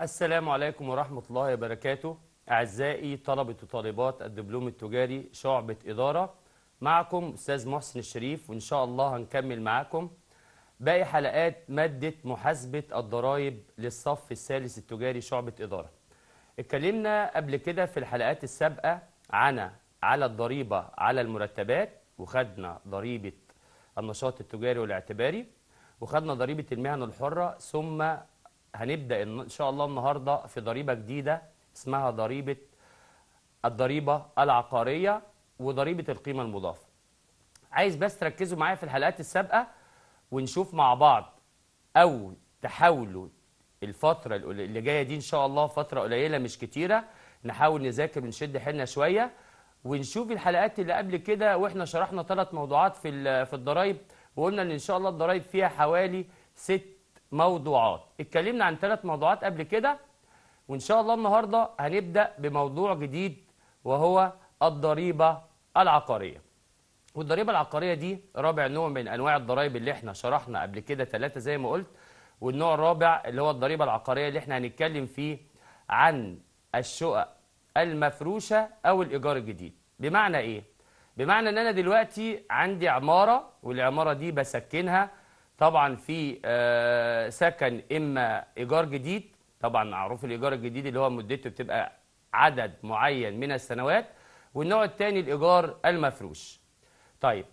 السلام عليكم ورحمة الله وبركاته أعزائي طلبة وطالبات الدبلوم التجاري شعبة إدارة معكم أستاذ محسن الشريف وإن شاء الله هنكمل معكم باقي حلقات مادة محاسبة الضرائب للصف الثالث التجاري شعبة إدارة اتكلمنا قبل كده في الحلقات السابقة عن على الضريبة على المرتبات وخدنا ضريبة النشاط التجاري والاعتباري وخدنا ضريبة المهن الحرة ثم هنبدأ إن شاء الله النهاردة في ضريبة جديدة اسمها ضريبة الضريبة العقارية وضريبة القيمة المضافة عايز بس تركزوا معايا في الحلقات السابقة ونشوف مع بعض أو تحاولوا الفترة اللي جاية دي إن شاء الله فترة قليلة مش كتيرة نحاول نذاكر ونشد حيلنا شوية ونشوف الحلقات اللي قبل كده واحنا شرحنا ثلاث موضوعات في في الضرايب وقلنا ان ان شاء الله الضرائب فيها حوالي ست موضوعات اتكلمنا عن ثلاث موضوعات قبل كده وان شاء الله النهارده هنبدا بموضوع جديد وهو الضريبه العقاريه والضريبه العقاريه دي رابع نوع من انواع الضرائب اللي احنا شرحنا قبل كده ثلاثه زي ما قلت والنوع الرابع اللي هو الضريبه العقاريه اللي احنا هنتكلم فيه عن الشقق المفروشه او الايجار الجديد بمعنى ايه بمعنى ان انا دلوقتي عندي عمارة والعمارة دي بسكنها طبعا في آه، سكن اما ايجار جديد طبعا معروف الايجار الجديد اللي هو مدته بتبقى عدد معين من السنوات والنوع الثاني الايجار المفروش طيب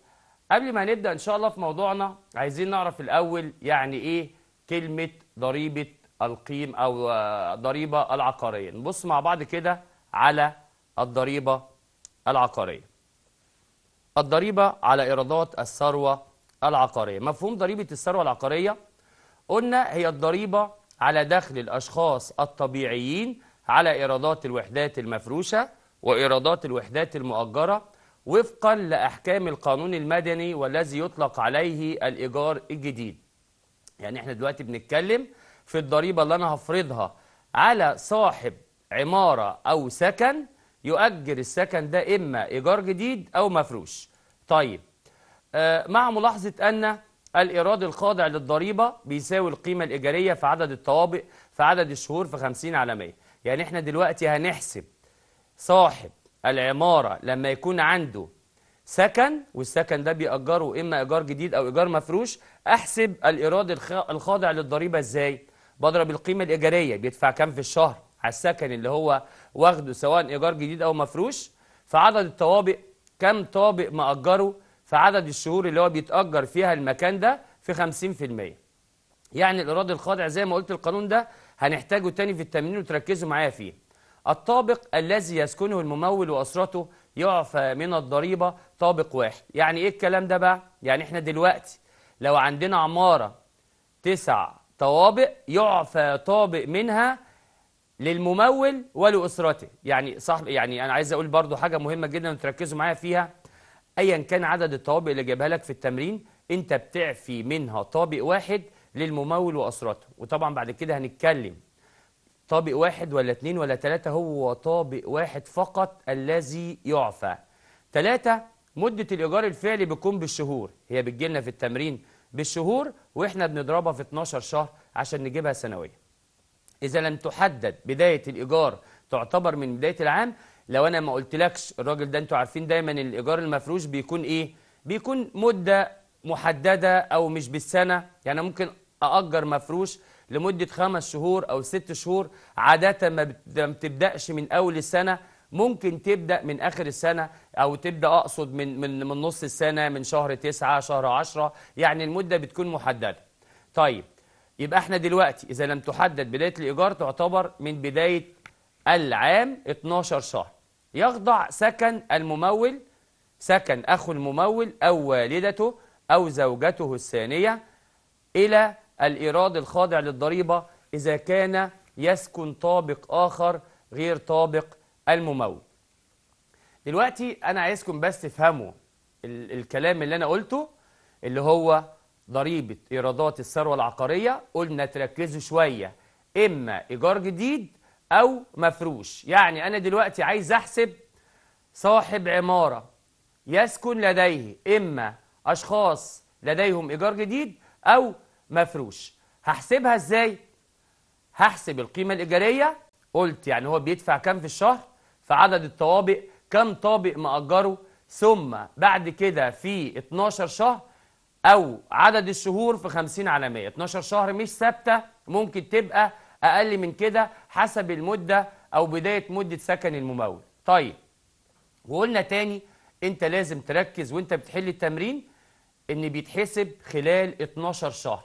قبل ما نبدا ان شاء الله في موضوعنا عايزين نعرف الاول يعني ايه كلمه ضريبه القيم او آه، ضريبه العقاريه نبص مع بعض كده على الضريبه العقاريه الضريبة على إيرادات الثروة العقارية مفهوم ضريبة الثروة العقارية قلنا هي الضريبة على دخل الأشخاص الطبيعيين على إيرادات الوحدات المفروشة وإيرادات الوحدات المؤجرة وفقا لأحكام القانون المدني والذي يطلق عليه الإيجار الجديد يعني احنا دلوقتي بنتكلم في الضريبة اللي أنا هفرضها على صاحب عمارة أو سكن يؤجر السكن ده إما إيجار جديد أو مفروش طيب آه، مع ملاحظة أن الإيراد الخاضع للضريبة بيساوي القيمة الإيجارية في عدد الطوابق في عدد الشهور في 50 على 100 يعني إحنا دلوقتي هنحسب صاحب العمارة لما يكون عنده سكن والسكن ده بيأجره إما إيجار جديد أو إيجار مفروش أحسب الإيراد الخاضع للضريبة إزاي؟ بضرب القيمة الإيجارية بيدفع كام في الشهر على السكن اللي هو واخده سواء ايجار جديد او مفروش في عدد الطوابق كم طابق مأجره في عدد الشهور اللي هو بيتأجر فيها المكان ده في 50% يعني الإيراد الخاضع زي ما قلت القانون ده هنحتاجه تاني في التمرين وتركزوا معايا فيه الطابق الذي يسكنه الممول وأسرته يعفى من الضريبة طابق واحد يعني إيه الكلام ده بقى؟ يعني إحنا دلوقتي لو عندنا عمارة تسع طوابق يعفى طابق منها للممول ولأسرته يعني صاحب يعني أنا عايز أقول برضو حاجة مهمة جدا وتركزوا معايا فيها أيا كان عدد الطوابق اللي جايبها لك في التمرين أنت بتعفي منها طابق واحد للممول وأسرته وطبعا بعد كده هنتكلم طابق واحد ولا اتنين ولا تلاتة هو طابق واحد فقط الذي يعفى تلاتة مدة الإيجار الفعلي بتكون بالشهور هي بتجي لنا في التمرين بالشهور وإحنا بنضربها في 12 شهر عشان نجيبها سنوية إذا لم تحدد بداية الإيجار تعتبر من بداية العام لو أنا ما قلتلكش الراجل ده أنتوا عارفين دايما الإيجار المفروش بيكون إيه؟ بيكون مدة محددة أو مش بالسنة يعني ممكن أأجر مفروش لمدة خمس شهور أو ست شهور عادة ما بتبدأش من أول السنة ممكن تبدأ من آخر السنة أو تبدأ أقصد من من من نص السنة من شهر تسعة شهر عشرة يعني المدة بتكون محددة. طيب يبقى احنا دلوقتي إذا لم تحدد بداية الإيجار تعتبر من بداية العام 12 شهر يخضع سكن الممول سكن أخو الممول أو والدته أو زوجته الثانية إلى الإيراد الخاضع للضريبة إذا كان يسكن طابق آخر غير طابق الممول دلوقتي أنا عايزكم بس تفهموا الكلام اللي أنا قلته اللي هو ضريبة إيرادات الثروة العقارية قلنا تركزوا شوية إما إيجار جديد أو مفروش يعني أنا دلوقتي عايز أحسب صاحب عمارة يسكن لديه إما أشخاص لديهم إيجار جديد أو مفروش هحسبها إزاي؟ هحسب القيمة الإيجارية قلت يعني هو بيدفع كام في الشهر في عدد الطوابق كام طابق مأجره ثم بعد كده في 12 شهر أو عدد الشهور في 50 على 100 12 شهر مش ثابتة ممكن تبقى أقل من كده حسب المدة أو بداية مدة سكن الممول طيب وقلنا تاني أنت لازم تركز وأنت بتحل التمرين إن بيتحسب خلال 12 شهر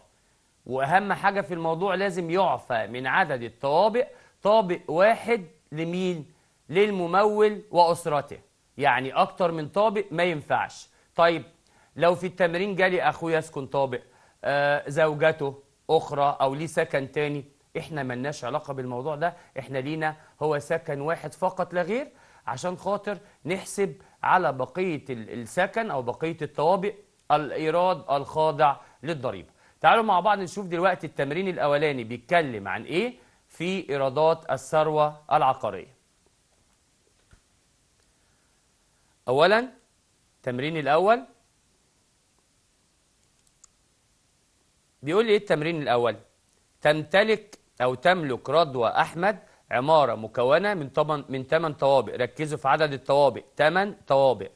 وأهم حاجة في الموضوع لازم يعفى من عدد الطوابق طابق واحد لمين؟ للممول وأسرته يعني أكتر من طابق ما ينفعش طيب لو في التمرين جالي اخويا يسكن طابق آه زوجته اخرى او ليه سكن تاني احنا ملناش علاقه بالموضوع ده احنا لينا هو سكن واحد فقط لا غير عشان خاطر نحسب على بقيه السكن او بقيه الطوابق الايراد الخاضع للضريبه تعالوا مع بعض نشوف دلوقتي التمرين الاولاني بيتكلم عن ايه في ايرادات الثروه العقاريه اولا التمرين الاول بيقول لي ايه التمرين الاول تمتلك او تملك رضوى احمد عماره مكونه من طبن من 8 طوابق ركزوا في عدد الطوابق 8 طوابق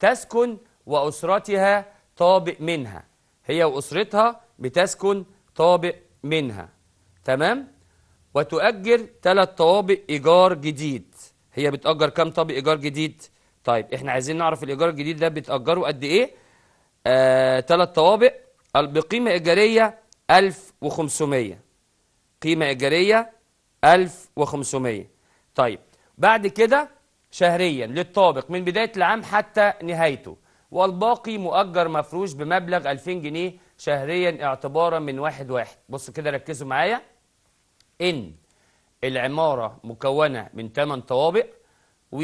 تسكن واسرتها طابق منها هي واسرتها بتسكن طابق منها تمام وتؤجر ثلاث طوابق ايجار جديد هي بتأجر كام طابق ايجار جديد طيب احنا عايزين نعرف الايجار الجديد ده بتأجره قد ايه ثلاث آه، طوابق بقيمة إيجارية 1500 قيمة إيجارية 1500 طيب بعد كده شهريا للطابق من بداية العام حتى نهايته والباقي مؤجر مفروش بمبلغ 2000 جنيه شهريا اعتبارا من واحد واحد بصوا كده ركزوا معايا إن العمارة مكونة من 8 طوابق و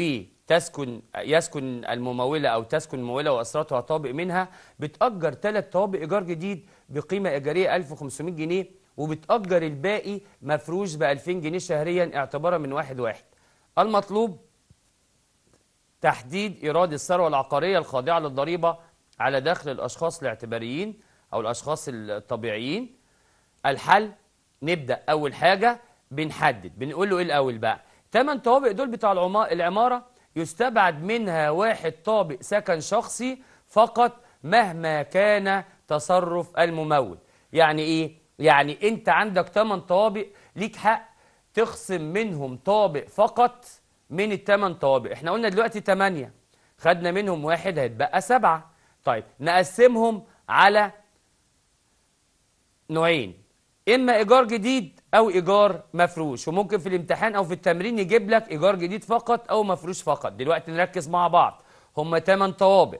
تسكن يسكن الممولة أو تسكن الممولة وأسرتها طابق منها بتأجر ثلاث طوابق إيجار جديد بقيمة إيجارية 1500 جنيه وبتأجر الباقي مفروش ب 2000 جنيه شهريا اعتبارا من واحد واحد المطلوب تحديد إيراد الثروة العقارية الخاضعة للضريبة على دخل الأشخاص الاعتباريين أو الأشخاص الطبيعيين الحل نبدأ أول حاجة بنحدد بنقول له إيه الأول بقى ثمان طوابق دول بتاع العمارة يستبعد منها واحد طابق سكن شخصي فقط مهما كان تصرف الممول يعني ايه يعني انت عندك 8 طوابق ليك حق تخصم منهم طابق فقط من الثمان طوابق احنا قلنا دلوقتي 8 خدنا منهم واحد هيتبقى سبعة طيب نقسمهم على نوعين إما إيجار جديد أو إيجار مفروش وممكن في الامتحان أو في التمرين يجيب لك إيجار جديد فقط أو مفروش فقط دلوقتي نركز مع بعض هم 8 طوابق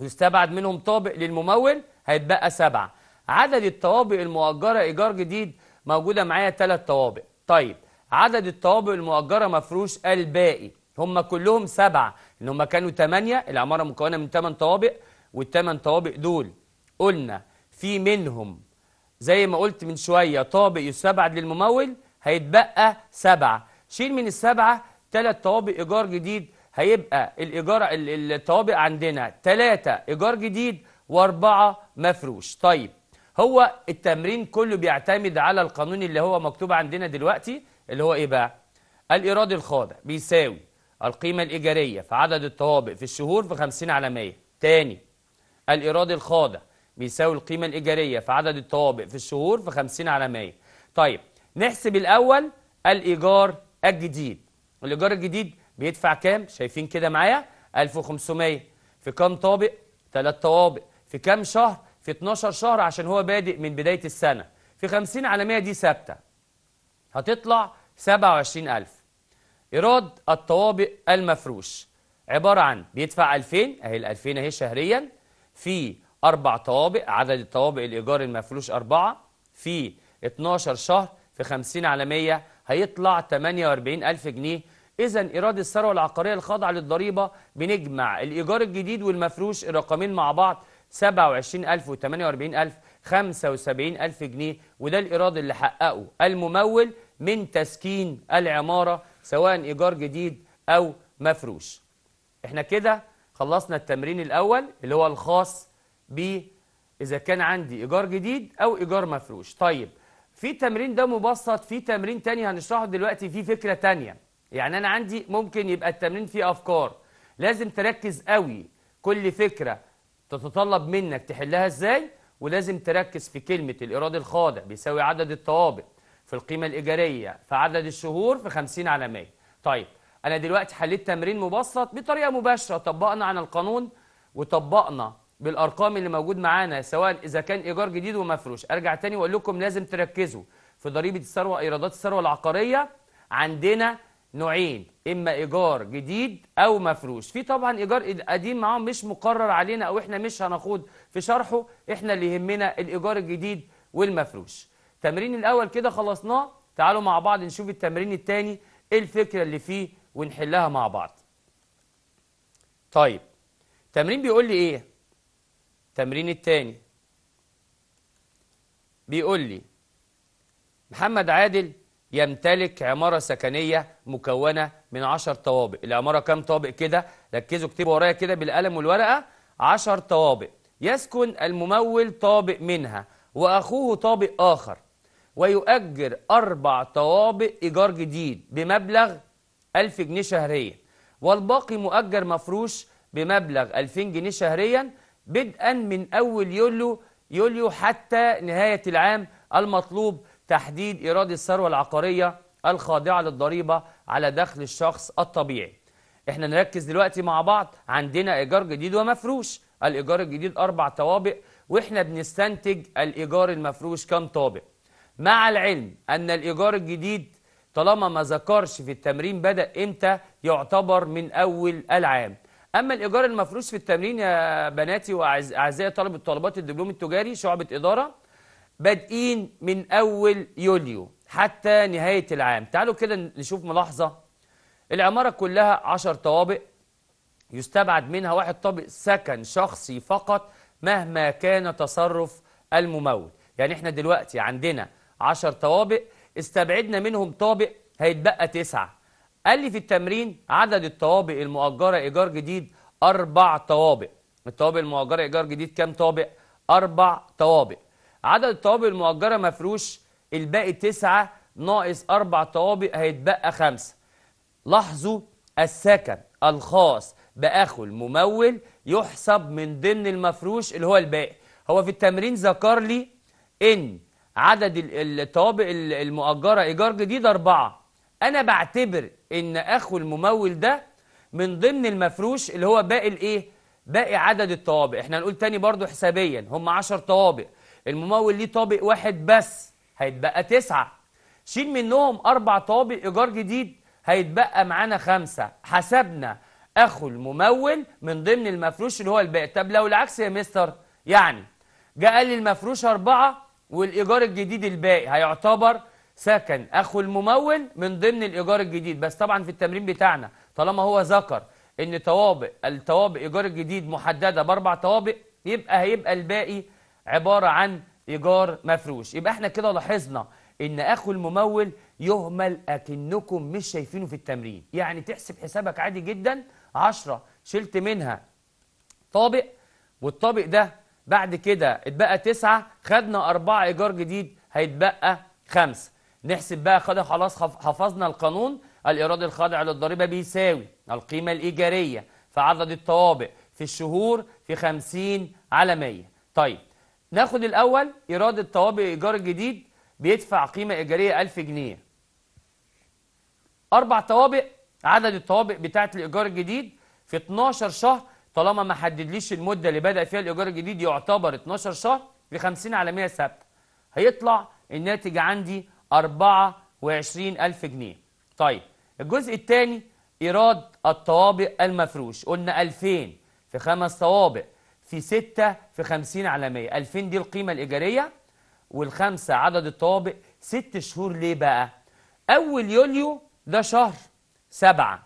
يستبعد منهم طابق للممول هيتبقى سبعة عدد الطوابق المؤجرة إيجار جديد موجودة معايا 3 طوابق طيب عدد الطوابق المؤجرة مفروش الباقي هم كلهم سبعة إن هم كانوا 8 العمارة مكونة من 8 طوابق وال8 طوابق دول قلنا في منهم زي ما قلت من شوية طابق يستبعد للممول هيتبقى سبعة شيل من السبعة ثلاث طوابق إيجار جديد هيبقى الإيجار الطوابق عندنا ثلاثة إيجار جديد وأربعة مفروش طيب هو التمرين كله بيعتمد على القانون اللي هو مكتوب عندنا دلوقتي اللي هو إيه بقى؟ الإيراد الخاضع بيساوي القيمة الإيجارية في عدد الطوابق في الشهور في 50 على 100 تاني الإيراد الخاضع بيساوي القيمة الإيجارية في عدد الطوابق في الشهور في 50 على 100 طيب نحسب الأول الإيجار الجديد الإيجار الجديد بيدفع كام شايفين كده معايا 1500 في كام طابق 3 طوابق في كام شهر في 12 شهر عشان هو بادئ من بداية السنة في 50 على 100 دي ثابتة هتطلع 27000 إيراد الطوابق المفروش عبارة عن بيدفع 2000 أهي ال 2000 أهي شهريا في أربع طوابق عدد الطوابق الإيجار المفلوش أربعة في 12 شهر في 50 على 100 هيطلع 48000 جنيه إذا إيراد الثروة العقارية الخاضعة للضريبة بنجمع الإيجار الجديد والمفروش الرقمين مع بعض 27000 و 48000 75000 جنيه وده الإيراد اللي حققه الممول من تسكين العمارة سواء إيجار جديد أو مفروش احنا كده خلصنا التمرين الأول اللي هو الخاص ب إذا كان عندي إيجار جديد أو إيجار مفروش طيب في تمرين ده مبسط في تمرين تاني هنشرحه دلوقتي في فكرة تانية يعني أنا عندي ممكن يبقى التمرين فيه أفكار لازم تركز قوي كل فكرة تتطلب منك تحلها إزاي ولازم تركز في كلمة الإيراد الخاضع بيساوي عدد الطوابق في القيمة الإيجارية في عدد الشهور في 50 على 100 طيب أنا دلوقتي حليت تمرين مبسط بطريقة مباشرة طبقنا عن القانون وطبقنا بالارقام اللي موجود معانا سواء اذا كان ايجار جديد ومفروش ارجع تاني واقول لكم لازم تركزوا في ضريبه الثروه ايرادات الثروه العقاريه عندنا نوعين اما ايجار جديد او مفروش في طبعا ايجار قديم معاهم مش مقرر علينا او احنا مش هنخوض في شرحه احنا اللي يهمنا الايجار الجديد والمفروش التمرين الاول كده خلصناه تعالوا مع بعض نشوف التمرين الثاني ايه الفكره اللي فيه ونحلها مع بعض طيب التمرين بيقول لي ايه التمرين الثاني بيقول لي محمد عادل يمتلك عمارة سكنية مكونة من 10 طوابق العمارة كام طابق كده ركزوا اكتبوا ورايا كده بالقلم والورقة 10 طوابق يسكن الممول طابق منها وأخوه طابق آخر ويؤجر أربع طوابق إيجار جديد بمبلغ 1000 جنيه شهريا والباقي مؤجر مفروش بمبلغ 2000 جنيه شهريا بدءا من أول يوليو يوليو حتى نهاية العام المطلوب تحديد إيراد الثروة العقارية الخاضعة للضريبة على دخل الشخص الطبيعي احنا نركز دلوقتي مع بعض عندنا إيجار جديد ومفروش الإيجار الجديد أربع طوابق وإحنا بنستنتج الإيجار المفروش كم طابق مع العلم أن الإيجار الجديد طالما ما ذكرش في التمرين بدأ إمتى يعتبر من أول العام اما الايجار المفروش في التمرين يا بناتي واعزائي طلبه طلبات الدبلوم التجاري شعبه اداره بادئين من اول يوليو حتى نهايه العام تعالوا كده نشوف ملاحظه العماره كلها 10 طوابق يستبعد منها واحد طابق سكن شخصي فقط مهما كان تصرف الممول يعني احنا دلوقتي عندنا 10 طوابق استبعدنا منهم طابق هيتبقى تسعة قال لي في التمرين عدد الطوابق المؤجرة إيجار جديد أربع طوابق الطوابق المؤجرة إيجار جديد كام طابق؟ أربع طوابق عدد الطوابق المؤجرة مفروش الباقي تسعة ناقص أربع طوابق هيتبقى خمسة لاحظوا السكن الخاص بأخو الممول يحسب من ضمن المفروش اللي هو الباقي هو في التمرين ذكر لي إن عدد الطوابق المؤجرة إيجار جديد أربعة أنا بعتبر إن أخو الممول ده من ضمن المفروش اللي هو باقي الإيه؟ باقي عدد الطوابق إحنا نقول تاني برضو حسابيا هم 10 طوابق الممول ليه طابق واحد بس هيتبقى تسعة شيل منهم أربع طوابق إيجار جديد هيتبقى معانا خمسة حسبنا أخو الممول من ضمن المفروش اللي هو الباقي طب لو العكس يا مستر يعني جاء لي المفروش أربعة والإيجار الجديد الباقي هيعتبر سكن أخو الممول من ضمن الإيجار الجديد بس طبعا في التمرين بتاعنا طالما هو ذكر إن طوابق الطوابق إيجار الجديد محددة بأربع طوابق يبقى هيبقى الباقي عبارة عن إيجار مفروش يبقى إحنا كده لاحظنا إن أخو الممول يهمل أكنكم مش شايفينه في التمرين يعني تحسب حسابك عادي جدا 10 شلت منها طابق والطابق ده بعد كده اتبقى تسعة خدنا أربعة إيجار جديد هيتبقى خمسة نحسب بقى خد خلاص حفظنا القانون الإيراد الخاضع للضريبة بيساوي القيمة الإيجارية في عدد الطوابق في الشهور في 50 على 100 طيب ناخد الأول إيراد الطوابق إيجار جديد بيدفع قيمة إيجارية 1000 جنيه أربع طوابق عدد الطوابق بتاعة الإيجار الجديد في 12 شهر طالما ما حددليش المدة اللي بدأ فيها الإيجار الجديد يعتبر 12 شهر ب 50 على 100 ثابتة هيطلع الناتج عندي 24000 جنيه طيب الجزء الثاني إيراد الطوابق المفروش قلنا 2000 في خمس طوابق في 6 في 50 على 100 2000 دي القيمة الإيجارية والخمسة عدد الطوابق 6 شهور ليه بقى؟ أول يوليو ده شهر 7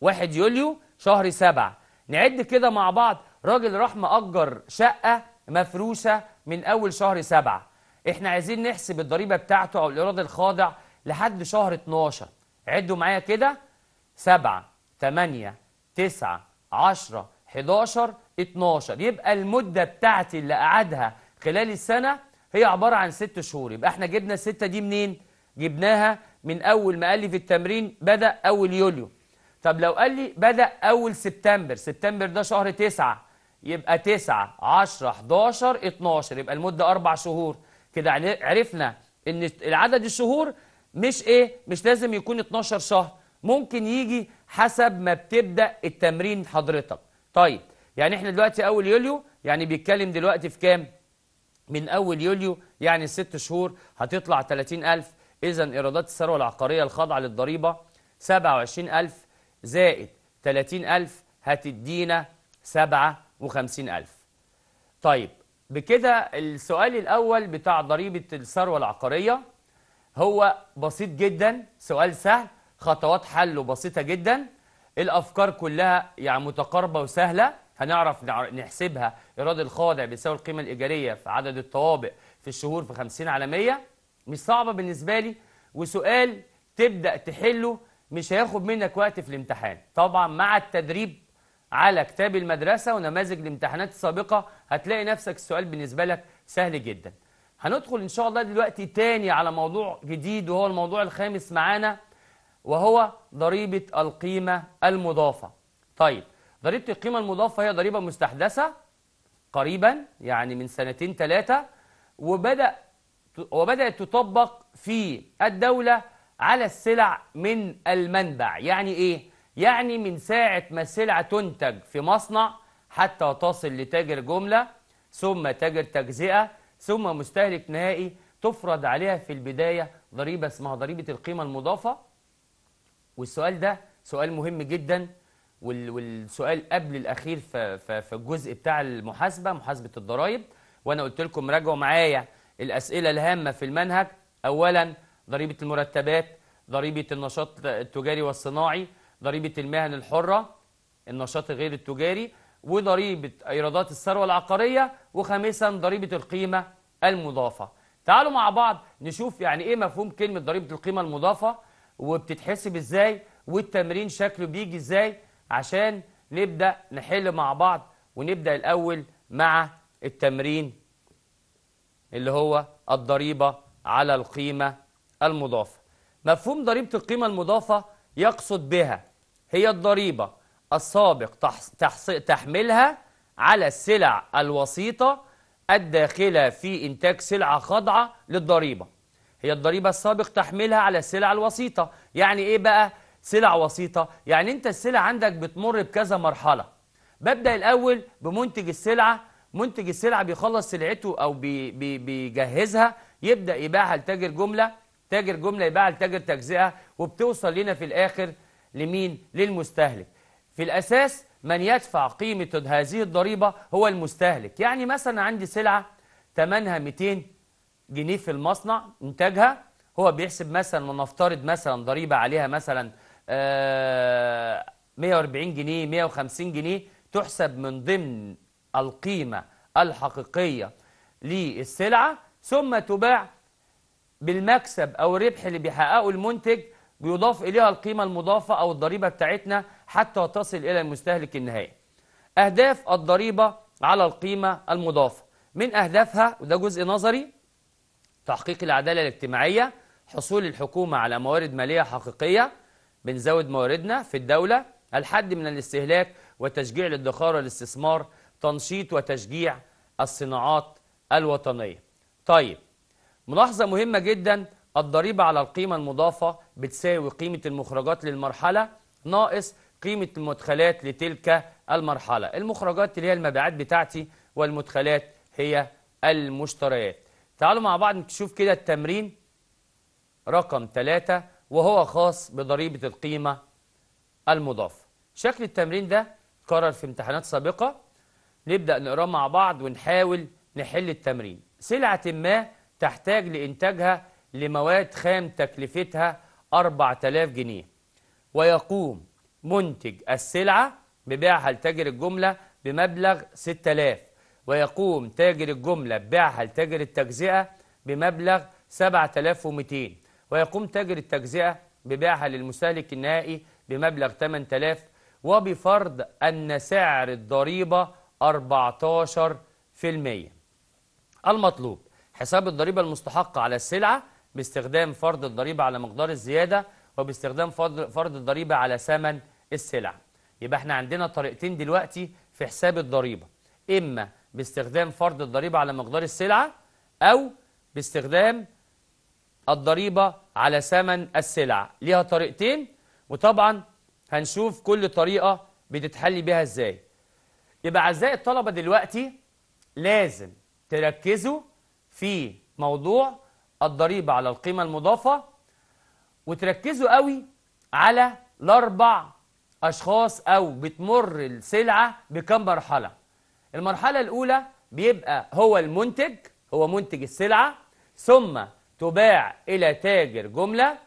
1 يوليو شهر 7 نعد كده مع بعض راجل راح مأجر شقة مفروشة من أول شهر 7 احنا عايزين نحسب الضريبه بتاعته او الايراد الخاضع لحد شهر 12 عدوا معايا كده 7 8 9 10 11 12 يبقى المده بتاعتي اللي قعدها خلال السنه هي عباره عن 6 شهور يبقى احنا جبنا السته دي منين جبناها من اول ما قال لي في التمرين بدا اول يوليو طب لو قال لي بدا اول سبتمبر سبتمبر ده شهر 9 يبقى 9 10 11 12 يبقى المده اربع شهور كده يعني عرفنا ان العدد الشهور مش ايه مش لازم يكون 12 شهر ممكن يجي حسب ما بتبدا التمرين حضرتك طيب يعني احنا دلوقتي اول يوليو يعني بيتكلم دلوقتي في كام من اول يوليو يعني الست شهور هتطلع 30000 اذا ايرادات الثروه العقاريه الخاضعه للضريبه 27000 زائد 30000 هتدينا 57000 طيب بكده السؤال الأول بتاع ضريبة الثروة العقارية هو بسيط جدا سؤال سهل خطوات حله بسيطة جدا الأفكار كلها يعني متقاربة وسهلة هنعرف نحسبها إيراد الخاضع بيساوي القيمة الإيجارية في عدد الطوابق في الشهور في 50 على 100 مش صعبة بالنسبة لي وسؤال تبدأ تحله مش هياخد منك وقت في الامتحان طبعا مع التدريب على كتاب المدرسة ونماذج الامتحانات السابقة هتلاقي نفسك السؤال بالنسبة لك سهل جدا هندخل إن شاء الله دلوقتي تاني على موضوع جديد وهو الموضوع الخامس معانا وهو ضريبة القيمة المضافة طيب ضريبة القيمة المضافة هي ضريبة مستحدثة قريبا يعني من سنتين ثلاثة وبدأ وبدأت تطبق في الدولة على السلع من المنبع يعني إيه؟ يعني من ساعة ما السلعة تنتج في مصنع حتى تصل لتاجر جملة ثم تاجر تجزئة ثم مستهلك نهائي تفرض عليها في البداية ضريبة اسمها ضريبة القيمة المضافة والسؤال ده سؤال مهم جدا والسؤال قبل الأخير في الجزء بتاع المحاسبة محاسبة الضرائب وأنا قلت لكم راجعوا معايا الأسئلة الهامة في المنهج أولا ضريبة المرتبات ضريبة النشاط التجاري والصناعي ضريبه المهن الحره النشاط غير التجاري وضريبه ايرادات الثروه العقاريه وخامسا ضريبه القيمه المضافه تعالوا مع بعض نشوف يعني ايه مفهوم كلمه ضريبه القيمه المضافه وبتتحسب ازاي والتمرين شكله بيجي ازاي عشان نبدا نحل مع بعض ونبدا الاول مع التمرين اللي هو الضريبه على القيمه المضافه مفهوم ضريبه القيمه المضافه يقصد بها هي الضريبة السابق تحملها على السلع الوسيطة الداخلة في إنتاج سلعة خاضعة للضريبة هي الضريبة السابق تحملها على السلع الوسيطة يعني إيه بقى سلع وسيطة؟ يعني أنت السلع عندك بتمر بكذا مرحلة ببدأ الأول بمنتج السلعة منتج السلعة بيخلص سلعته أو بي بي بيجهزها يبدأ يباعها لتاجر جملة تاجر جملة يباعها لتاجر تجزئة وبتوصل لنا في الآخر لمين؟ للمستهلك في الأساس من يدفع قيمة هذه الضريبة هو المستهلك يعني مثلا عندي سلعة ثمنها 200 جنيه في المصنع إنتاجها هو بيحسب مثلا ونفترض مثلا ضريبة عليها مثلا 140 آه، جنيه 150 جنيه تحسب من ضمن القيمة الحقيقية للسلعة ثم تباع بالمكسب أو الربح اللي بيحققه المنتج بيضاف إليها القيمة المضافة أو الضريبة بتاعتنا حتى تصل إلى المستهلك النهائي أهداف الضريبة على القيمة المضافة من أهدافها وده جزء نظري تحقيق العدالة الاجتماعية حصول الحكومة على موارد مالية حقيقية بنزود مواردنا في الدولة الحد من الاستهلاك وتشجيع الادخار والاستثمار تنشيط وتشجيع الصناعات الوطنية طيب ملاحظة مهمة جدا الضريبة على القيمة المضافة بتساوي قيمة المخرجات للمرحلة ناقص قيمة المدخلات لتلك المرحلة المخرجات اللي هي المبيعات بتاعتي والمدخلات هي المشتريات تعالوا مع بعض نشوف كده التمرين رقم 3 وهو خاص بضريبة القيمة المضافة شكل التمرين ده اتكرر في امتحانات سابقة نبدأ نقراه مع بعض ونحاول نحل التمرين سلعة ما تحتاج لإنتاجها لمواد خام تكلفتها 4000 جنيه ويقوم منتج السلعة ببيعها لتاجر الجملة بمبلغ 6000 ويقوم تاجر الجملة ببيعها لتاجر التجزئة بمبلغ 7200 ويقوم تاجر التجزئة ببيعها للمستهلك النهائي بمبلغ 8000 وبفرض أن سعر الضريبة 14% المطلوب حساب الضريبة المستحقة على السلعة باستخدام فرض الضريبة على مقدار الزيادة وباستخدام فرض الضريبة على ثمن السلع يبقى احنا عندنا طريقتين دلوقتي في حساب الضريبة إما باستخدام فرض الضريبة على مقدار السلعة أو باستخدام الضريبة على ثمن السلع ليها طريقتين وطبعا هنشوف كل طريقة بتتحل بيها ازاي يبقى أعزائي الطلبة دلوقتي لازم تركزوا في موضوع الضريبة على القيمة المضافة وتركزوا قوي على الأربع أشخاص أو بتمر السلعة بكم مرحلة المرحلة الأولى بيبقى هو المنتج هو منتج السلعة ثم تباع إلى تاجر جملة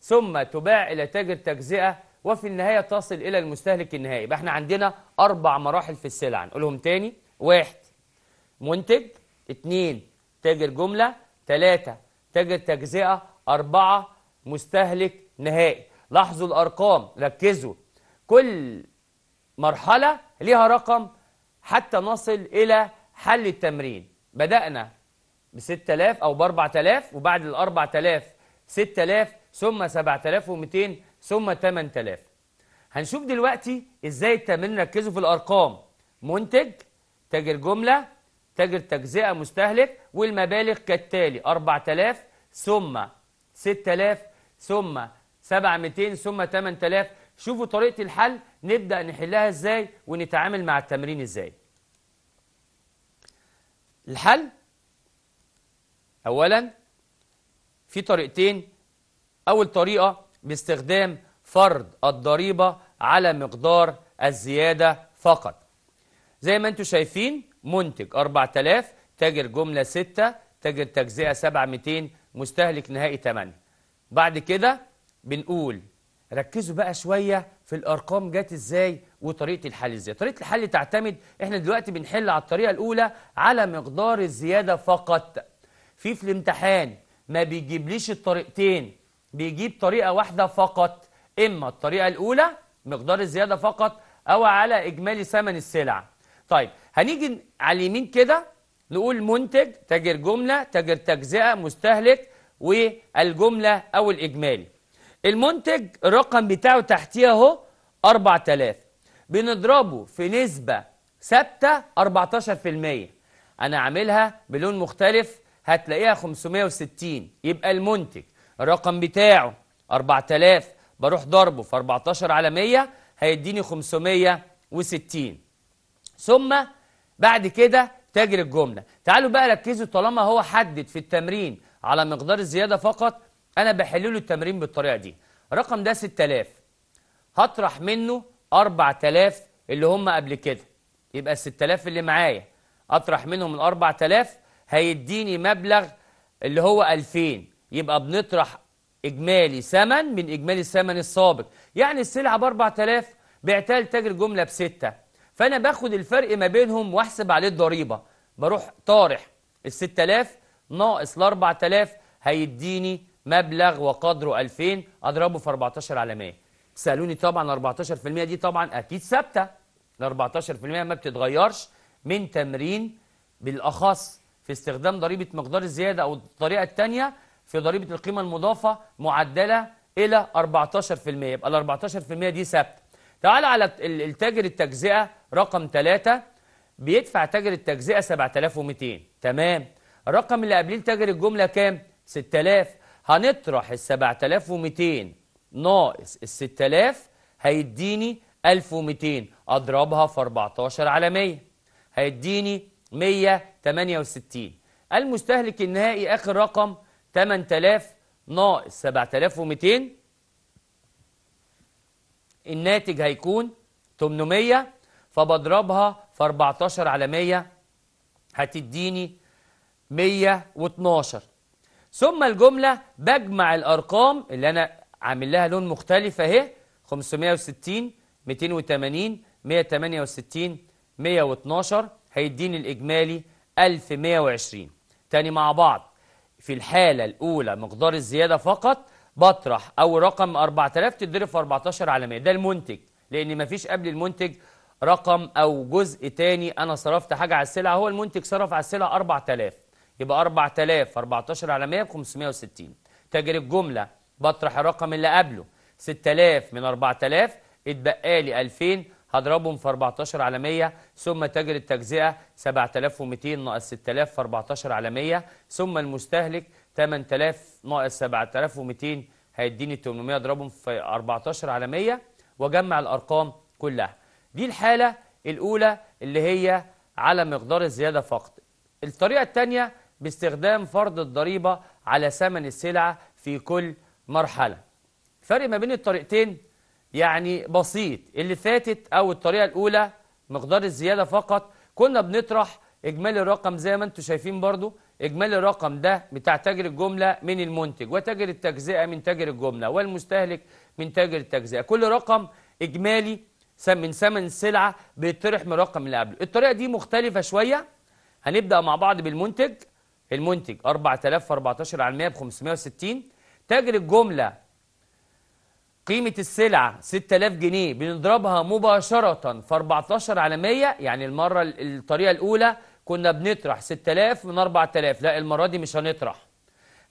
ثم تباع إلى تاجر تجزئة وفي النهاية تصل إلى المستهلك النهائي يبقى احنا عندنا أربع مراحل في السلعة نقولهم تاني واحد منتج اتنين تاجر جملة تلاتة تاجر تجزئة أربعة مستهلك نهائي لاحظوا الأرقام ركزوا كل مرحلة ليها رقم حتى نصل إلى حل التمرين بدأنا ب 6000 أو ب 4000 وبعد ال 4000 6000 ثم 7200 ثم 8000 هنشوف دلوقتي إزاي التمرين ركزوا في الأرقام منتج تاجر جملة تاجر تجزئة مستهلك والمبالغ كالتالي 4000 ثم 6000 ثم 7200 ثم 8000 شوفوا طريقة الحل نبدأ نحلها ازاي ونتعامل مع التمرين ازاي الحل أولا في طريقتين أول طريقة باستخدام فرض الضريبة على مقدار الزيادة فقط زي ما انتم شايفين منتج 4000 تاجر جملة 6 تاجر تجزئة 700 مستهلك نهائي 8 بعد كده بنقول ركزوا بقى شوية في الأرقام جت إزاي وطريقة الحل إزاي طريقة الحل تعتمد إحنا دلوقتي بنحل على الطريقة الأولى على مقدار الزيادة فقط في في الامتحان ما بيجيبليش الطريقتين بيجيب طريقة واحدة فقط إما الطريقة الأولى مقدار الزيادة فقط أو على إجمالي ثمن السلع طيب هنيجي على اليمين كده نقول منتج تاجر جملة تاجر تجزئة مستهلك والجملة أو الإجمالي المنتج الرقم بتاعه تحتيه اهو 4000 بنضربه في نسبة ثابتة 14% أنا عاملها بلون مختلف هتلاقيها 560 يبقى المنتج الرقم بتاعه 4000 بروح ضربه في 14 على 100 هيديني 560 ثم بعد كده تاجر الجملة تعالوا بقى ركزوا طالما هو حدد في التمرين على مقدار الزيادة فقط أنا بحلله التمرين بالطريقة دي رقم ده 6000 هطرح منه 4000 اللي هم قبل كده يبقى 6000 اللي معايا أطرح منهم ال 4000 هيديني مبلغ اللي هو 2000 يبقى بنطرح إجمالي ثمن من إجمالي الثمن السابق يعني السلعة ب 4000 بعتها لتاجر جملة ب فأنا باخد الفرق ما بينهم وأحسب عليه الضريبة بروح طارح ال 6000 ناقص ال 4000 هيديني مبلغ وقدره 2000 أضربه في 14 على 100 سألوني طبعا 14% دي طبعا أكيد ثابتة ال 14% ما بتتغيرش من تمرين بالأخص في استخدام ضريبة مقدار الزيادة أو الطريقة الثانية في ضريبة القيمة المضافة معدلة إلى 14% يبقى ال 14% دي ثابتة تعال على التاجر التجزئة رقم 3 بيدفع تاجر التجزئة 7200 تمام الرقم اللي قبليه تاجر الجملة كام 6000 هنطرح ال 7200 ناقص ال 6000 هيديني 1200 اضربها في 14 على 100 هيديني 168 المستهلك النهائي اخر رقم 8000 ناقص 7200 الناتج هيكون 800 فبضربها في 14 على 100 هتديني 112 ثم الجملة بجمع الأرقام اللي أنا عامل لها لون مختلف أهي 560 280 168 112 هيديني الإجمالي 1120 تاني مع بعض في الحالة الأولى مقدار الزيادة فقط بطرح او رقم 4000 تتضرب في 14 عالميه ده المنتج لان ما فيش قبل المنتج رقم او جزء تاني انا صرفت حاجه على السلعه هو المنتج صرف على السلعه 4000 يبقى 4000 14 عالميه ب 560 تاجر الجمله بطرح الرقم اللي قبله 6000 من 4000 اتبقى لي 2000 هضربهم في 14 على 100 ثم تاجر التجزئه 7200 ناقص 6000 في 14 على 100 ثم المستهلك 8000 ناقص 7200 هيديني 800 اضربهم في 14 على 100 واجمع الارقام كلها دي الحاله الاولى اللي هي على مقدار الزياده فقط الطريقه الثانيه باستخدام فرض الضريبه على ثمن السلعه في كل مرحله الفرق ما بين الطريقتين يعني بسيط اللي فاتت او الطريقه الاولى مقدار الزياده فقط كنا بنطرح اجمالي الرقم زي ما انتم شايفين برضو إجمالي الرقم ده بتاع تاجر الجملة من المنتج وتاجر التجزئة من تاجر الجملة والمستهلك من تاجر التجزئة كل رقم إجمالي من ثمن السلعة بيطرح من الرقم اللي قبله الطريقة دي مختلفة شوية هنبدأ مع بعض بالمنتج المنتج 4014 على 100 ب 560 تاجر الجملة قيمة السلعة 6000 جنيه بنضربها مباشرة في 14 على 100 يعني المرة الطريقة الأولى كنا بنطرح 6000 من 4000 لا المرة دي مش هنطرح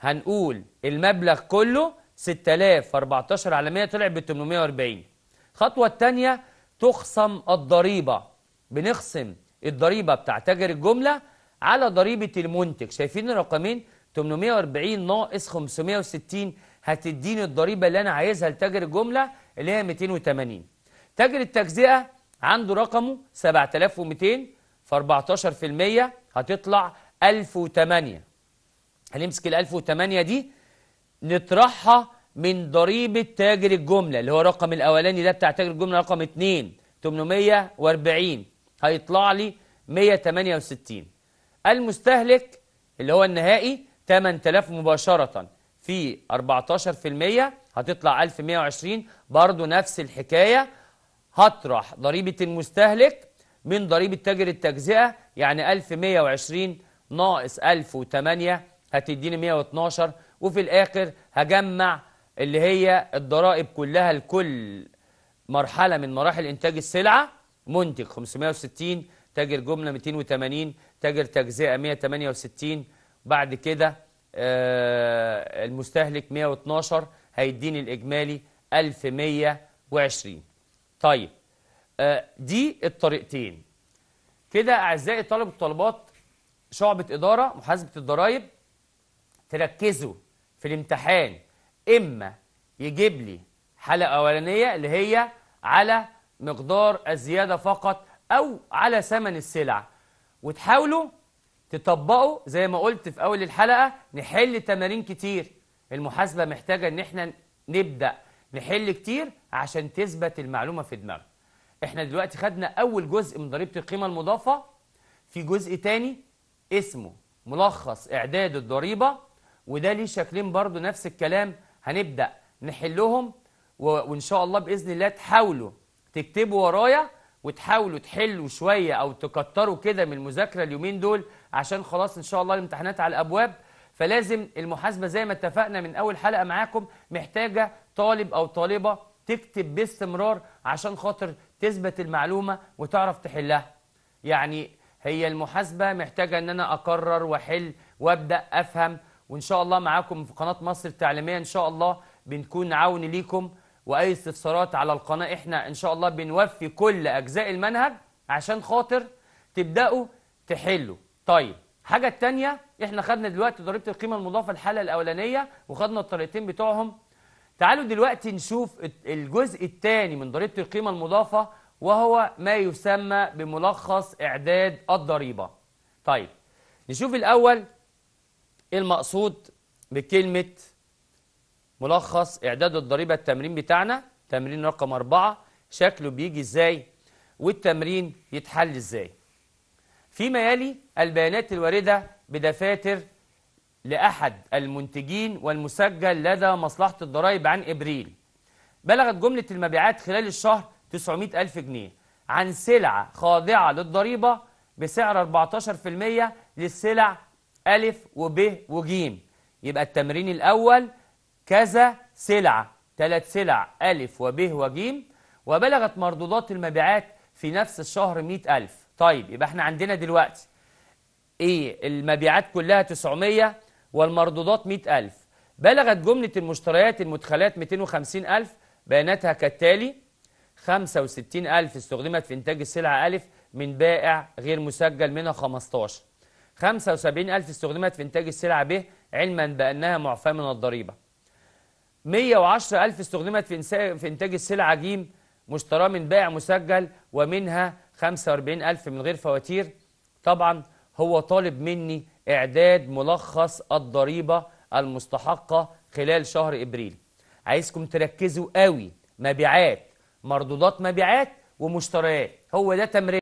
هنقول المبلغ كله 6000 14 على 100 طلع ب 840 الخطوة الثانية تخصم الضريبة بنخصم الضريبة بتاع تاجر الجملة على ضريبة المنتج شايفين الرقمين 840 ناقص 560 هتديني الضريبة اللي أنا عايزها لتاجر الجملة اللي هي 280 تاجر التجزئة عنده رقمه 7200 في 14% هتطلع 1008 هنمسك ال 1008 دي نطرحها من ضريبة تاجر الجملة اللي هو الرقم الأولاني ده بتاع تاجر الجملة رقم 2 840 هيطلع لي 168 المستهلك اللي هو النهائي 8000 مباشرة في 14% هتطلع 1120 برضو نفس الحكاية هطرح ضريبة المستهلك من ضريبة تاجر التجزئة يعني 1120 ناقص 1008 هتديني 112 وفي الآخر هجمع اللي هي الضرائب كلها لكل مرحلة من مراحل إنتاج السلعة منتج 560 تاجر جملة 280 تاجر تجزئة 168 بعد كده آه، المستهلك 112 هيديني الإجمالي 1120 طيب آه، دي الطريقتين كده أعزائي الطلبة والطلبات شعبة إدارة محاسبة الضرايب تركزوا في الامتحان إما يجيب لي حلقة أولانية اللي هي على مقدار الزيادة فقط أو على ثمن السلع وتحاولوا تطبقوا زي ما قلت في أول الحلقة نحل تمارين كتير المحاسبة محتاجة إن احنا نبدأ نحل كتير عشان تثبت المعلومة في دماغنا احنا دلوقتي خدنا اول جزء من ضريبه القيمه المضافه في جزء تاني اسمه ملخص اعداد الضريبه وده ليه شكلين برضو نفس الكلام هنبدا نحلهم وان شاء الله باذن الله تحاولوا تكتبوا ورايا وتحاولوا تحلوا شويه او تكتروا كده من المذاكره اليومين دول عشان خلاص ان شاء الله الامتحانات على الابواب فلازم المحاسبه زي ما اتفقنا من اول حلقه معاكم محتاجه طالب او طالبه تكتب باستمرار عشان خاطر تثبت المعلومة وتعرف تحلها يعني هي المحاسبة محتاجة أن أنا أقرر وأحل وأبدأ أفهم وإن شاء الله معاكم في قناة مصر التعليمية إن شاء الله بنكون عون ليكم وأي استفسارات على القناة إحنا إن شاء الله بنوفي كل أجزاء المنهج عشان خاطر تبدأوا تحلوا طيب حاجة تانية إحنا خدنا دلوقتي ضريبة القيمة المضافة الحالة الأولانية وخدنا الطريقتين بتوعهم تعالوا دلوقتي نشوف الجزء الثاني من ضريبة القيمة المضافة وهو ما يسمى بملخص إعداد الضريبة طيب نشوف الأول المقصود بكلمة ملخص إعداد الضريبة التمرين بتاعنا تمرين رقم أربعة شكله بيجي إزاي والتمرين يتحل إزاي فيما يلي البيانات الواردة بدفاتر لأحد المنتجين والمسجل لدى مصلحة الضرائب عن إبريل بلغت جملة المبيعات خلال الشهر 900 ألف جنيه عن سلع خاضعة للضريبة بسعر 14% للسلع ألف وب وجيم يبقى التمرين الأول كذا سلعة ثلاث سلع ألف وب وجيم وبلغت مردودات المبيعات في نفس الشهر 100000 طيب يبقى احنا عندنا دلوقتي ايه المبيعات كلها 900 والمردودات 100000 بلغت جملة المشتريات المدخلات 250000 بياناتها كالتالي 65000 استخدمت في إنتاج السلعة ألف من بائع غير مسجل منها 15 75000 استخدمت في إنتاج السلعة ب علما بأنها معفاة من الضريبة 110000 استخدمت في, في إنتاج السلعة ج مشتراه من بائع مسجل ومنها 45000 من غير فواتير طبعا هو طالب مني إعداد ملخص الضريبة المستحقة خلال شهر إبريل عايزكم تركزوا قوي مبيعات مردودات مبيعات ومشتريات هو ده تمرين